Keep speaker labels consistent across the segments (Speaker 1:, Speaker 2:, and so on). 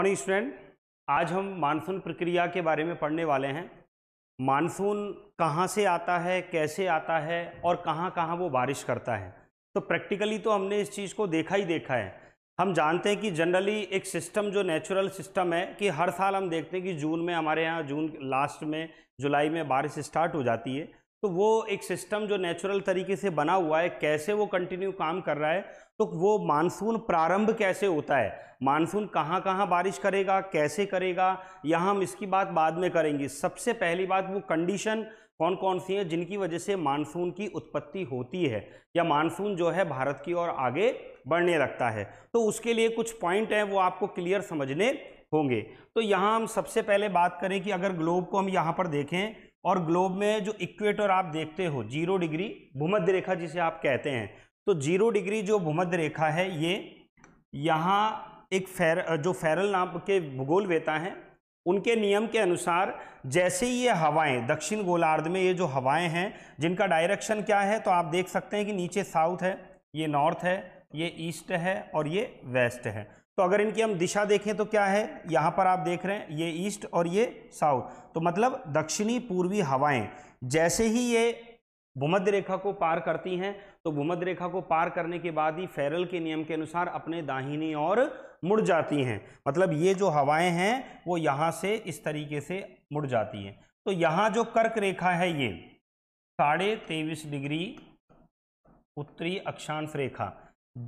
Speaker 1: morning student आज हम monsoon प्रक्रिया के बारे में पढ़ने वाले हैं मानसून कहाँ से आता है कैसे आता है और कहाँ कहाँ वो बारिश करता है तो प्रैक्टिकली तो हमने इस चीज़ को देखा ही देखा है हम जानते हैं कि जनरली एक सिस्टम जो नेचुरल सिस्टम है कि हर साल हम देखते हैं कि जून में हमारे यहाँ जून लास्ट में जुलाई में बारिश स्टार्ट हो जाती है तो वो एक सिस्टम जो नेचुरल तरीके से बना हुआ है कैसे वो कंटिन्यू काम कर रहा है तो वो मानसून प्रारंभ कैसे होता है मानसून कहाँ कहाँ बारिश करेगा कैसे करेगा यह हम इसकी बात बाद में करेंगे सबसे पहली बात वो कंडीशन कौन कौन सी हैं जिनकी वजह से मानसून की उत्पत्ति होती है या मानसून जो है भारत की ओर आगे बढ़ने लगता है तो उसके लिए कुछ पॉइंट हैं वो आपको क्लियर समझने होंगे तो यहाँ हम सबसे पहले बात करें कि अगर ग्लोब को हम यहाँ पर देखें और ग्लोब में जो इक्वेटर आप देखते हो जीरो डिग्री भूमध्य रेखा जिसे आप कहते हैं तो जीरो डिग्री जो भूमध्य रेखा है ये यहाँ एक फेर जो फेरल नाम के भूगोल वेता हैं उनके नियम के अनुसार जैसे ही ये हवाएं दक्षिण गोलार्ध में ये जो हवाएं हैं जिनका डायरेक्शन क्या है तो आप देख सकते हैं कि नीचे साउथ है ये नॉर्थ है ये ईस्ट है और ये वेस्ट है तो अगर इनकी हम दिशा देखें तो क्या है यहाँ पर आप देख रहे हैं ये ईस्ट और ये साउथ तो मतलब दक्षिणी पूर्वी हवाएं जैसे ही ये भूमध्य रेखा को पार करती हैं तो भूमध्य रेखा को पार करने के बाद ही फेरल के नियम के अनुसार अपने दाहिनी और मुड़ जाती हैं मतलब ये जो हवाएं हैं वो यहाँ से इस तरीके से मुड़ जाती हैं तो यहाँ जो कर्क रेखा है ये साढ़े तेईस डिग्री उत्तरी अक्षांश रेखा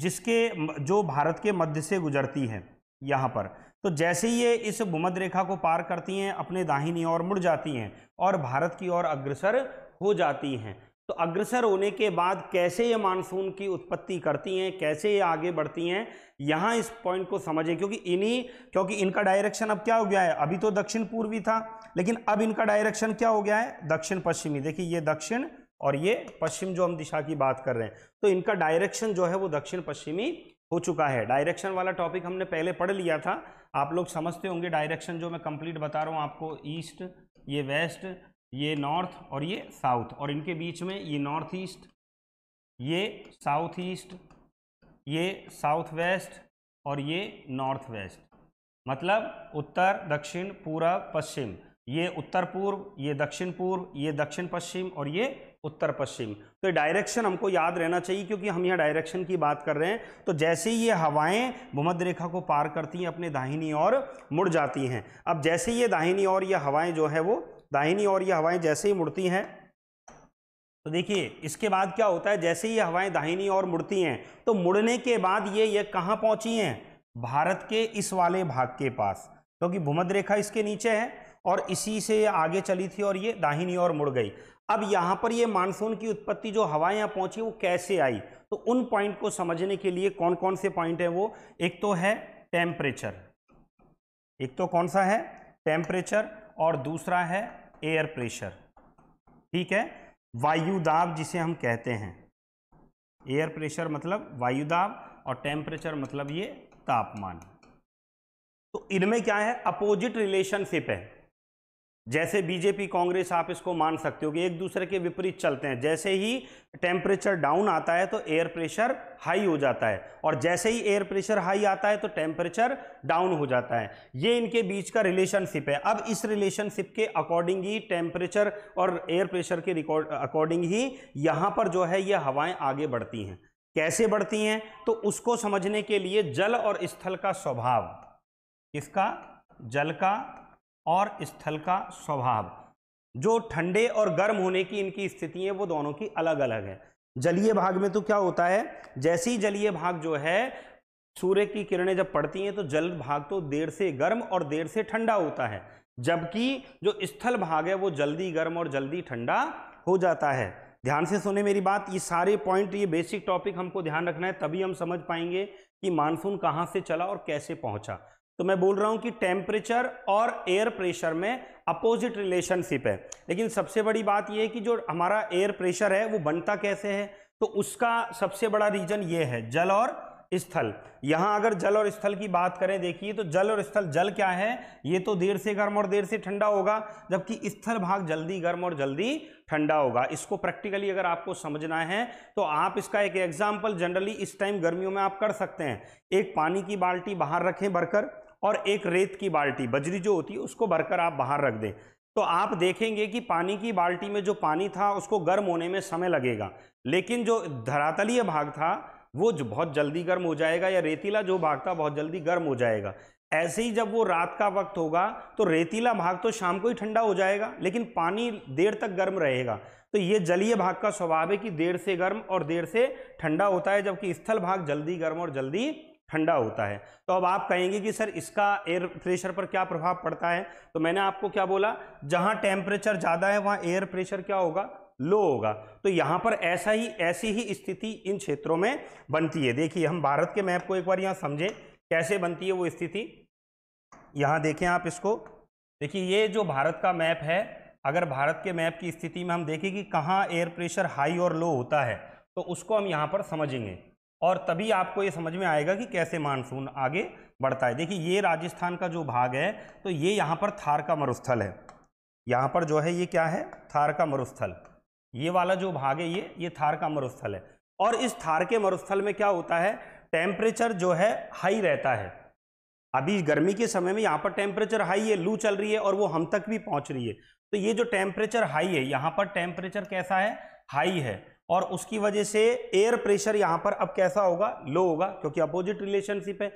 Speaker 1: जिसके जो भारत के मध्य से गुजरती है यहाँ पर तो जैसे ही ये इस भूमध्य रेखा को पार करती हैं अपने दाहिनी ओर मुड़ जाती हैं और भारत की ओर अग्रसर हो जाती हैं तो अग्रसर होने के बाद कैसे ये मानसून की उत्पत्ति करती हैं कैसे ये आगे बढ़ती हैं यहाँ इस पॉइंट को समझें क्योंकि इन्हीं क्योंकि इनका डायरेक्शन अब क्या हो गया है अभी तो दक्षिण पूर्वी था लेकिन अब इनका डायरेक्शन क्या हो गया है दक्षिण पश्चिमी देखिए ये दक्षिण और ये पश्चिम जो हम दिशा की बात कर रहे हैं तो इनका डायरेक्शन जो है वो दक्षिण पश्चिमी हो चुका है डायरेक्शन वाला टॉपिक हमने पहले पढ़ लिया था आप लोग समझते होंगे डायरेक्शन जो मैं कंप्लीट बता रहा हूँ आपको ईस्ट ये वेस्ट ये नॉर्थ और ये साउथ और इनके बीच में ये नॉर्थ ईस्ट ये साउथ ईस्ट ये साउथ वेस्ट और ये नॉर्थ वेस्ट मतलब उत्तर दक्षिण पूर्व पश्चिम ये उत्तर पूर्व ये दक्षिण पूर्व ये दक्षिण पश्चिम और ये उत्तर पश्चिम तो डायरेक्शन हमको याद रहना चाहिए क्योंकि हम यहाँ डायरेक्शन की बात कर रहे हैं तो जैसे ही ये हवाएं भूमध्य रेखा को पार करती हैं अपने दाहिनी ओर मुड़ जाती हैं अब जैसे ये दाहिनी ओर ये हवाएं जो है वो दाहिनी ओर ये हवाएं जैसे ही मुड़ती हैं तो देखिए इसके बाद क्या होता है जैसे ही ये हवाएं दाहिनी ओर मुड़ती हैं तो मुड़ने के बाद ये ये कहाँ पहुँची हैं भारत के इस वाले भाग के पास क्योंकि भूमध्य रेखा इसके नीचे है और इसी से आगे चली थी और ये दाहिनी ओर मुड़ गई अब यहाँ पर ये मानसून की उत्पत्ति जो हवा यहाँ पहुँची वो कैसे आई तो उन पॉइंट को समझने के लिए कौन कौन से पॉइंट हैं वो एक तो है टेम्परेचर एक तो कौन सा है टेम्परेचर और दूसरा है एयर प्रेशर ठीक है वायु दाब जिसे हम कहते हैं एयर प्रेशर मतलब वायु दाब और टेम्परेचर मतलब ये तापमान तो इनमें क्या है अपोजिट रिलेशनशिप है जैसे बीजेपी कांग्रेस आप इसको मान सकते हो कि एक दूसरे के विपरीत चलते हैं जैसे ही टेम्परेचर डाउन आता है तो एयर प्रेशर हाई हो जाता है और जैसे ही एयर प्रेशर हाई आता है तो टेम्परेचर डाउन हो जाता है ये इनके बीच का रिलेशनशिप है अब इस रिलेशनशिप के अकॉर्डिंग ही टेम्परेचर और एयर प्रेशर के रिकॉर्ड अकॉर्डिंग ही यहाँ पर जो है ये हवाएं आगे बढ़ती हैं कैसे बढ़ती हैं तो उसको समझने के लिए जल और स्थल का स्वभाव किसका जल का और स्थल का स्वभाव जो ठंडे और गर्म होने की इनकी स्थिति है वो दोनों की अलग अलग है जलीय भाग में तो क्या होता है जैसे ही जलीय भाग जो है सूर्य की किरणें जब पड़ती हैं तो जल भाग तो देर से गर्म और देर से ठंडा होता है जबकि जो स्थल भाग है वो जल्दी गर्म और जल्दी ठंडा हो जाता है ध्यान से सुने मेरी बात ये सारे पॉइंट ये बेसिक टॉपिक हमको ध्यान रखना है तभी हम समझ पाएंगे कि मानसून कहाँ से चला और कैसे पहुंचा तो मैं बोल रहा हूं कि टेम्परेचर और एयर प्रेशर में अपोजिट रिलेशनशिप है लेकिन सबसे बड़ी बात यह है कि जो हमारा एयर प्रेशर है वो बनता कैसे है तो उसका सबसे बड़ा रीजन ये है जल और स्थल यहां अगर जल और स्थल की बात करें देखिए तो जल और स्थल जल क्या है ये तो देर से गर्म और देर से ठंडा होगा जबकि स्थल भाग जल्दी गर्म और जल्दी ठंडा होगा इसको प्रैक्टिकली अगर आपको समझना है तो आप इसका एक एग्जाम्पल जनरली इस टाइम गर्मियों में आप कर सकते हैं एक पानी की बाल्टी बाहर रखें भरकर और एक रेत की बाल्टी बजरी जो होती है उसको भरकर आप बाहर रख दें तो आप देखेंगे कि पानी की बाल्टी में जो पानी था उसको गर्म होने में समय लगेगा लेकिन जो धरातलीय भाग था वो जो बहुत जल्दी गर्म हो जाएगा या रेतीला जो भाग था बहुत जल्दी गर्म हो जाएगा ऐसे ही जब वो रात का वक्त होगा तो रेतीला भाग तो शाम को ही ठंडा हो जाएगा लेकिन पानी देर तक गर्म रहेगा तो ये जलीय भाग का स्वभाव है कि देर से गर्म और देर से ठंडा होता है जबकि स्थल भाग जल्दी गर्म और जल्दी ठंडा होता है तो अब आप कहेंगे कि सर इसका एयर प्रेशर पर क्या प्रभाव पड़ता है तो मैंने आपको क्या बोला जहां टेम्परेचर ज़्यादा है वहां एयर प्रेशर क्या होगा लो होगा तो यहाँ पर ऐसा ही ऐसी ही स्थिति इन क्षेत्रों में बनती है देखिए हम भारत के मैप को एक बार यहाँ समझें कैसे बनती है वो स्थिति यहाँ देखें आप इसको देखिए ये जो भारत का मैप है अगर भारत के मैप की स्थिति में हम देखें कि कहाँ एयर प्रेशर हाई और लो होता है तो उसको हम यहाँ पर समझेंगे और तभी आपको ये समझ में आएगा कि कैसे मानसून आगे बढ़ता है देखिए ये राजस्थान का जो भाग है तो ये यहाँ पर थार का मरुस्थल है यहाँ पर जो है ये क्या है थार का मरुस्थल ये वाला जो भाग है ये ये थार का मरुस्थल है और इस थार के मरुस्थल में क्या होता है टेम्परेचर जो है हाई रहता है अभी गर्मी के समय में यहाँ पर टेम्परेचर हाई है लू चल रही है और वो हम तक भी पहुँच रही है तो ये जो टेम्परेचर हाई है यहाँ पर टेम्परेचर कैसा है हाई है और उसकी वजह से एयर प्रेशर यहां पर अब कैसा होगा लो होगा क्योंकि अपोजिट रिलेशनशिप है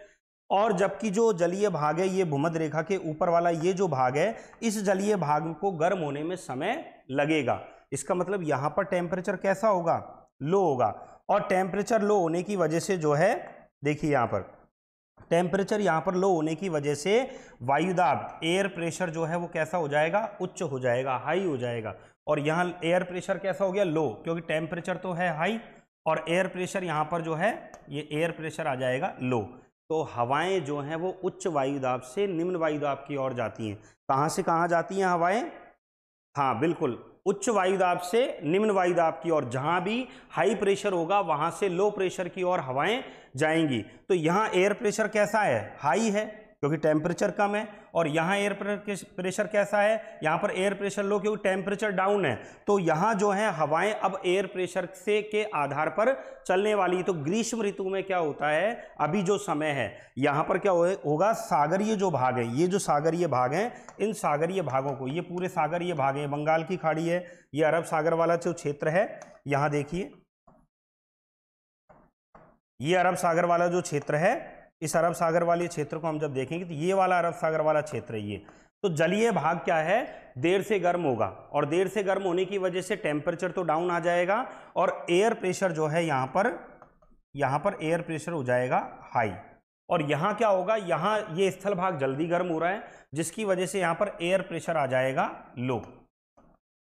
Speaker 1: और जबकि जो जलीय भाग है ये भूमध रेखा के ऊपर वाला ये जो भाग है इस जलीय भाग को गर्म होने में समय लगेगा इसका मतलब यहां पर टेम्परेचर कैसा होगा लो होगा और टेम्परेचर लो होने की वजह से जो है देखिए यहां पर टेम्परेचर यहां पर लो होने की वजह से वायुदाब एयर प्रेशर जो है वो कैसा हो जाएगा उच्च हो जाएगा हाई हो जाएगा और यहाँ एयर प्रेशर कैसा हो गया लो क्योंकि टेम्परेचर तो है हाई और एयर प्रेशर यहाँ पर जो है ये एयर प्रेशर आ जाएगा लो तो हवाएं जो हैं वो उच्च वायु दाब से निम्न वायु दाब की ओर जाती हैं कहाँ से कहाँ जाती हैं हवाएं हाँ बिल्कुल उच्च वायु दाब से निम्न वायु दाब की ओर जहाँ भी हाई प्रेशर होगा वहाँ से लो प्रेशर की ओर हवाएं जाएंगी तो यहाँ एयर प्रेशर कैसा है हाई है क्योंकि टेम्परेचर कम है और यहाँ एयर प्रेशर कैसा है यहाँ पर एयर प्रेशर लो क्योंकि टेम्परेचर डाउन है तो यहाँ जो है हवाएं अब एयर प्रेशर से के आधार पर चलने वाली तो ग्रीष्म ऋतु में क्या होता है अभी जो समय है यहाँ पर क्या होगा सागरीय जो भाग है ये जो सागरीय भाग हैं इन सागरीय भागों को ये पूरे सागरीय भाग हैं बंगाल की खाड़ी है ये अरब सागर वाला जो क्षेत्र है यहाँ देखिए ये अरब सागर वाला जो क्षेत्र है इस अरब सागर वाले क्षेत्र को हम जब देखेंगे तो ये वाला अरब सागर वाला क्षेत्र है ये तो जलीय भाग क्या है देर से गर्म होगा और देर से गर्म होने की वजह से टेम्परेचर तो डाउन आ जाएगा और एयर प्रेशर जो है यहाँ पर यहाँ पर एयर प्रेशर हो जाएगा हाई और यहाँ क्या होगा यहाँ ये स्थल भाग जल्दी गर्म हो रहा है जिसकी वजह से यहाँ पर एयर प्रेशर आ जाएगा लो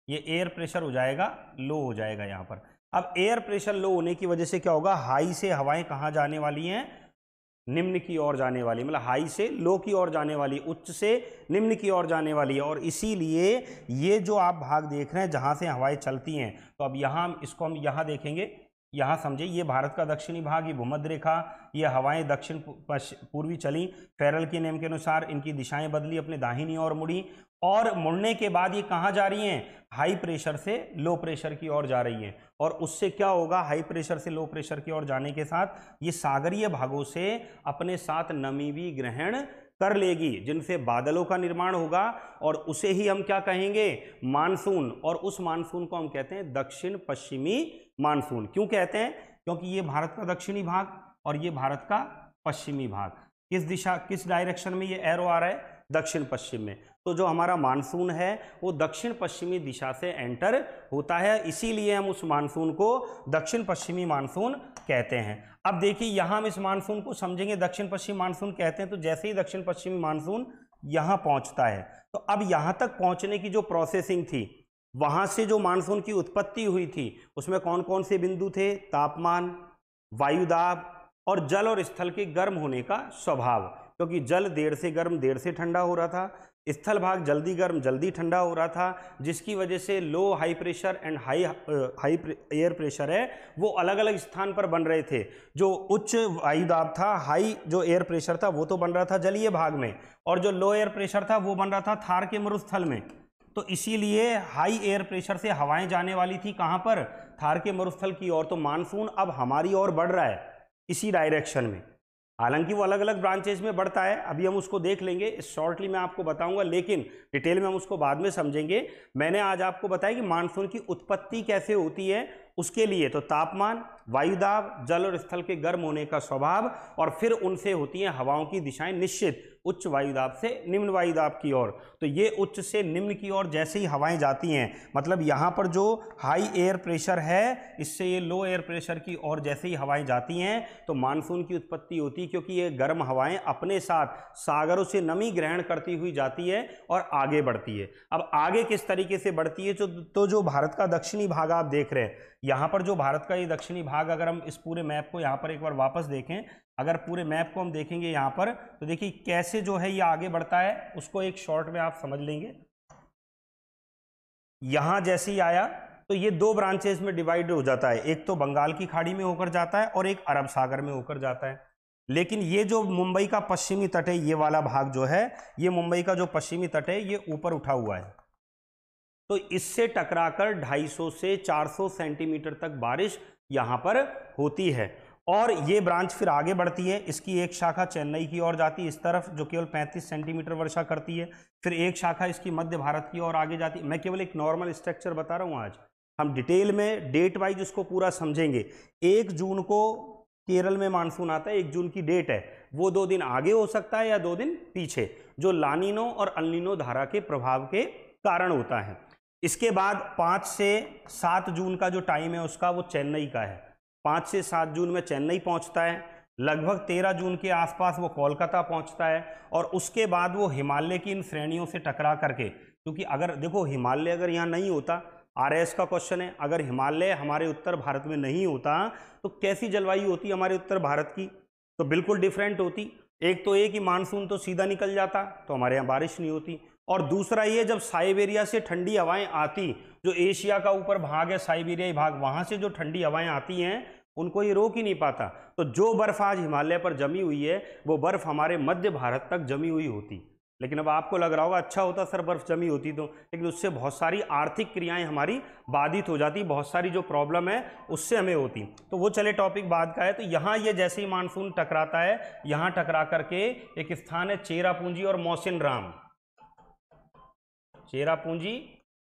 Speaker 1: ये एयर प्रेशर हो जाएगा लो हो जाएगा यहाँ पर अब एयर प्रेशर लो होने की वजह से क्या होगा हाई से हवाएं कहाँ जाने वाली हैं निम्न की ओर जाने वाली मतलब हाई से लो की ओर जाने वाली उच्च से निम्न की ओर जाने वाली है और इसीलिए ये जो आप भाग देख रहे हैं जहाँ से हवाएं चलती हैं तो अब यहाँ इसको हम यहाँ देखेंगे यहाँ समझे ये भारत का दक्षिणी भाग ये भूमध्य रेखा ये हवाएं दक्षिण पूर्वी चली फेरल के नियम के अनुसार इनकी दिशाएं बदली अपने दाहिनी ओर मुड़ी और मुड़ने के बाद ये कहाँ जा रही हैं हाई प्रेशर से लो प्रेशर की ओर जा रही हैं और उससे क्या होगा हाई प्रेशर से लो प्रेशर की ओर जाने के साथ ये सागरीय भागों से अपने साथ नमी भी ग्रहण कर लेगी जिनसे बादलों का निर्माण होगा और उसे ही हम क्या कहेंगे मानसून और उस मानसून को हम कहते हैं दक्षिण पश्चिमी मानसून क्यों कहते हैं क्योंकि ये भारत का दक्षिणी भाग और ये भारत का पश्चिमी भाग किस दिशा किस डायरेक्शन में ये एरो आ रहा है दक्षिण पश्चिम में तो जो हमारा मानसून है वो दक्षिण पश्चिमी दिशा से एंटर होता है इसीलिए हम उस मानसून को दक्षिण पश्चिमी मानसून कहते हैं अब देखिए यहाँ हम इस मानसून को समझेंगे दक्षिण पश्चिम मानसून कहते हैं तो जैसे ही दक्षिण पश्चिमी मानसून यहाँ पहुँचता है तो अब यहाँ तक पहुँचने की जो प्रोसेसिंग थी वहाँ से जो मानसून की उत्पत्ति हुई थी उसमें कौन कौन से बिंदु थे तापमान वायुदाब और जल और स्थल के गर्म होने का स्वभाव क्योंकि जल देर से गर्म देर से ठंडा हो रहा था स्थल भाग जल्दी गर्म जल्दी ठंडा हो रहा था जिसकी वजह से low high pressure and high high air pressure है वो अलग अलग स्थान पर बन रहे थे जो उच्च वायुदाब दाब था हाई जो एयर प्रेशर था वो तो बन रहा था जलीय भाग में और जो लो एयर प्रेशर था वो बन रहा था थार के मरुस्थल में तो इसीलिए हाई एयर प्रेशर से हवाएं जाने वाली थी कहाँ पर थार के मरुस्थल की ओर तो मानसून अब हमारी ओर बढ़ रहा है इसी डायरेक्शन में हालांकि वो अलग अलग ब्रांचेज में बढ़ता है अभी हम उसको देख लेंगे शॉर्टली मैं आपको बताऊंगा लेकिन डिटेल में हम उसको बाद में समझेंगे मैंने आज आपको बताया कि मानसून की उत्पत्ति कैसे होती है उसके लिए तो तापमान वायुदाब जल और स्थल के गर्म होने का स्वभाव और फिर उनसे होती हैं हवाओं की दिशाएं निश्चित उच्च वायुदाब से निम्न वायुदाब की ओर तो ये उच्च से निम्न की ओर जैसे ही हवाएं जाती हैं मतलब यहाँ पर जो हाई एयर प्रेशर है इससे ये लो एयर प्रेशर की ओर जैसे ही हवाएं जाती हैं तो मानसून की उत्पत्ति होती है क्योंकि ये गर्म हवाएं अपने साथ सागरों से नमी ग्रहण करती हुई जाती है और आगे बढ़ती है अब आगे किस तरीके से बढ़ती है तो जो भारत का दक्षिणी भाग आप देख रहे हैं यहाँ पर जो भारत का ये दक्षिणी भाग भाग अगर हम इस पूरे मैप को यहाँ पर एक बार वापस देखें अगर पूरे मैप को हम देखेंगे यहाँ पर तो देखिए कैसे जो है ये आगे बढ़ता है उसको एक शॉर्ट में आप समझ लेंगे यहाँ जैसे ही आया तो ये दो ब्रांचेज में डिवाइड हो जाता है एक तो बंगाल की खाड़ी में होकर जाता है और एक अरब सागर में होकर जाता है लेकिन ये जो मुंबई का पश्चिमी तट है ये वाला भाग जो है ये मुंबई का जो पश्चिमी तट है ये ऊपर उठा हुआ है तो इससे टकराकर 250 से 400 सेंटीमीटर तक बारिश यहाँ पर होती है और ये ब्रांच फिर आगे बढ़ती है इसकी एक शाखा चेन्नई की ओर जाती है इस तरफ जो केवल 35 सेंटीमीटर वर्षा करती है फिर एक शाखा इसकी मध्य भारत की ओर आगे जाती है मैं केवल एक नॉर्मल स्ट्रक्चर बता रहा हूँ आज हम डिटेल में डेट वाइज उसको पूरा समझेंगे एक जून को केरल में मानसून आता है एक जून की डेट है वो दो दिन आगे हो सकता है या दो दिन पीछे जो लानिनो और अलिनो धारा के प्रभाव के कारण होता है इसके बाद पाँच से सात जून का जो टाइम है उसका वो चेन्नई का है पाँच से सात जून में चेन्नई पहुंचता है लगभग तेरह जून के आसपास वो कोलकाता पहुंचता है और उसके बाद वो हिमालय की इन श्रेणियों से टकरा करके क्योंकि अगर देखो हिमालय अगर यहाँ नहीं होता आर का क्वेश्चन है अगर हिमालय हमारे उत्तर भारत में नहीं होता तो कैसी जलवायु होती हमारे उत्तर भारत की तो बिल्कुल डिफरेंट होती एक तो एक ही मानसून तो सीधा निकल जाता तो हमारे यहाँ बारिश नहीं होती और दूसरा ये जब साइबेरिया से ठंडी हवाएं आती जो एशिया का ऊपर भाग है साइबेरियाई भाग वहाँ से जो ठंडी हवाएं आती हैं उनको ये रोक ही नहीं पाता तो जो बर्फ़ आज हिमालय पर जमी हुई है वो बर्फ़ हमारे मध्य भारत तक जमी हुई होती लेकिन अब आपको लग रहा होगा अच्छा होता सर बर्फ़ जमी होती तो लेकिन उससे बहुत सारी आर्थिक क्रियाएं हमारी बाधित हो जाती बहुत सारी जो प्रॉब्लम है उससे हमें होती तो वो चले टॉपिक बाद का है तो यहाँ ये जैसे ही मानसून टकराता है यहाँ टकरा करके एक स्थान है चेरापूंजी और मौसिन राम चेरा पूंजी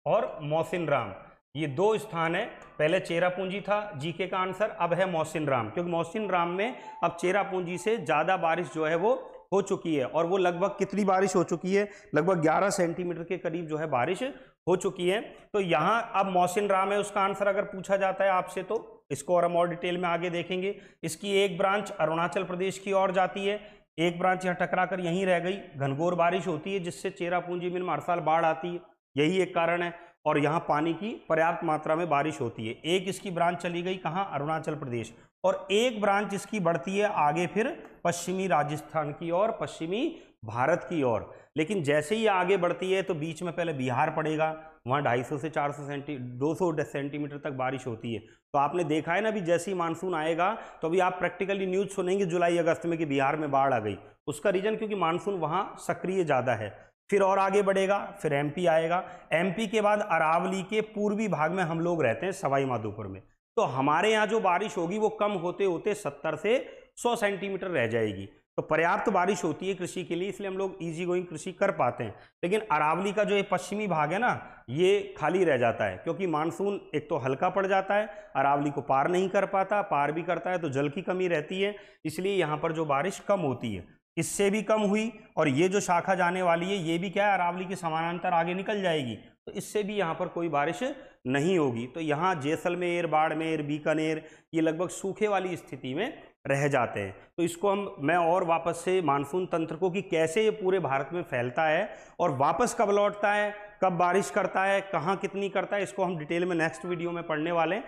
Speaker 1: और मोहसिन राम ये दो स्थान है पहले चेरा पूंजी था जीके का आंसर अब है मौसिन राम क्योंकि मोसिन राम में अब चेरा पूंजी से ज़्यादा बारिश जो है वो हो चुकी है और वो लगभग कितनी बारिश हो चुकी है लगभग 11 सेंटीमीटर के करीब जो है बारिश हो चुकी है तो यहाँ अब मोसिन राम है उसका आंसर अगर पूछा जाता है आपसे तो इसको और हम और डिटेल में आगे देखेंगे इसकी एक ब्रांच अरुणाचल प्रदेश की ओर जाती है एक ब्रांच यहाँ टकरा कर यहीं रह गई घनघोर बारिश होती है जिससे चेरापूंजी में हर साल बाढ़ आती है यही एक कारण है और यहाँ पानी की पर्याप्त मात्रा में बारिश होती है एक इसकी ब्रांच चली गई कहाँ अरुणाचल प्रदेश और एक ब्रांच इसकी बढ़ती है आगे फिर पश्चिमी राजस्थान की और पश्चिमी भारत की ओर लेकिन जैसे ही आगे बढ़ती है तो बीच में पहले बिहार पड़ेगा वहाँ 250 से 400 सेंटी 200 सेंटीमीटर तक बारिश होती है तो आपने देखा है ना अभी जैसे ही मानसून आएगा तो अभी आप प्रैक्टिकली न्यूज़ सुनेंगे जुलाई अगस्त में कि बिहार में बाढ़ आ गई उसका रीज़न क्योंकि मानसून वहाँ सक्रिय ज़्यादा है फिर और आगे बढ़ेगा फिर एम आएगा एम के बाद अरावली के पूर्वी भाग में हम लोग रहते हैं सवाईमाधोपुर में तो हमारे यहाँ जो बारिश होगी वो कम होते होते सत्तर से सौ सेंटीमीटर रह जाएगी तो पर्याप्त तो बारिश होती है कृषि के लिए इसलिए हम लोग ईजी गोइंग कृषि कर पाते हैं लेकिन अरावली का जो ये पश्चिमी भाग है ना ये खाली रह जाता है क्योंकि मानसून एक तो हल्का पड़ जाता है अरावली को पार नहीं कर पाता पार भी करता है तो जल की कमी रहती है इसलिए यहाँ पर जो बारिश कम होती है इससे भी कम हुई और ये जो शाखा जाने वाली है ये भी क्या है अरावली के समानांतर आगे निकल जाएगी तो इससे भी यहाँ पर कोई बारिश नहीं होगी तो यहाँ जैसलमेर बाड़मेर बीकानेर ये लगभग सूखे वाली स्थिति में रह जाते हैं तो इसको हम मैं और वापस से मानसून तंत्र को कि कैसे ये पूरे भारत में फैलता है और वापस कब लौटता है कब बारिश करता है कहाँ कितनी करता है इसको हम डिटेल में नेक्स्ट वीडियो में पढ़ने वाले हैं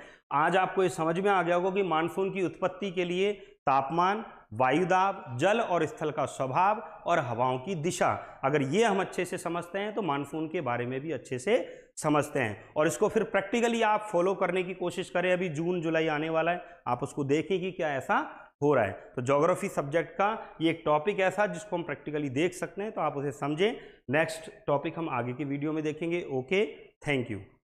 Speaker 1: आज आपको ये समझ में आ गया होगा कि मानसून की उत्पत्ति के लिए तापमान वायुदाब जल और स्थल का स्वभाव और हवाओं की दिशा अगर ये हम अच्छे से समझते हैं तो मानसून के बारे में भी अच्छे से समझते हैं और इसको फिर प्रैक्टिकली आप फॉलो करने की कोशिश करें अभी जून जुलाई आने वाला है आप उसको देखें कि क्या ऐसा हो रहा है तो जोग्राफी सब्जेक्ट का ये एक टॉपिक ऐसा जिसको हम प्रैक्टिकली देख सकते हैं तो आप उसे समझें नेक्स्ट टॉपिक हम आगे की वीडियो में देखेंगे ओके थैंक यू